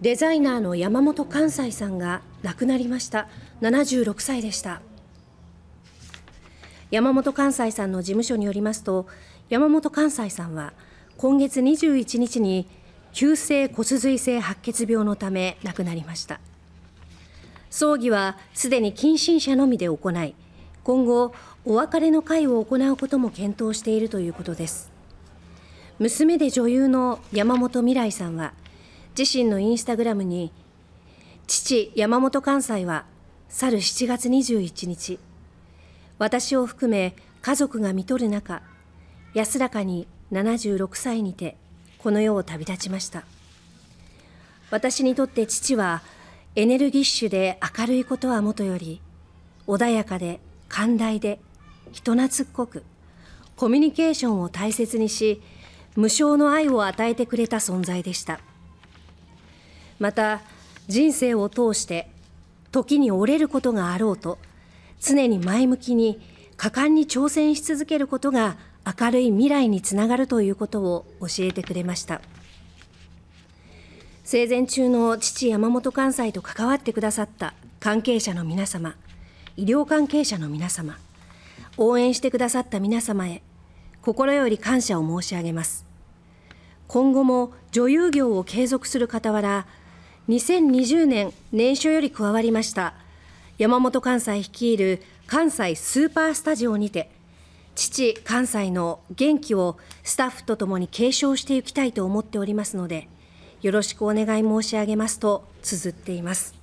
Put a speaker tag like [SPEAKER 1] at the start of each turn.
[SPEAKER 1] デザイナーの山本寛斎さんが亡くなりました76歳でした山本寛斎さんの事務所によりますと山本寛斎さんは今月21日に急性骨髄性白血病のため亡くなりました葬儀はすでに近親者のみで行い今後お別れの会を行うことも検討しているということです娘で女優の山本未来さんは自身のインスタグラムに父山本関西は去る7月21日私を含め家族が見とる中安らかに76歳にてこの世を旅立ちました私にとって父はエネルギッシュで明るいことはもとより穏やかで寛大で人懐っこくコミュニケーションを大切にし無償の愛を与えてくれた存在でしたまた人生を通して時に折れることがあろうと常に前向きに果敢に挑戦し続けることが明るい未来につながるということを教えてくれました生前中の父山本関西と関わってくださった関係者の皆様医療関係者の皆様応援してくださった皆様へ心より感謝を申し上げます今後も女優業を継続する傍ら2020年年初より加わりました山本関西率いる関西スーパースタジオにて父関西の元気をスタッフとともに継承していきたいと思っておりますのでよろしくお願い申し上げますと綴っています